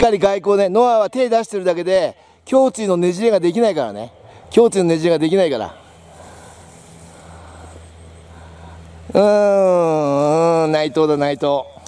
かり外交ね、ノアは手出してるだけで、胸椎のねじれができないからね。胸椎のねじれができないから。うーん、内藤だ、内藤。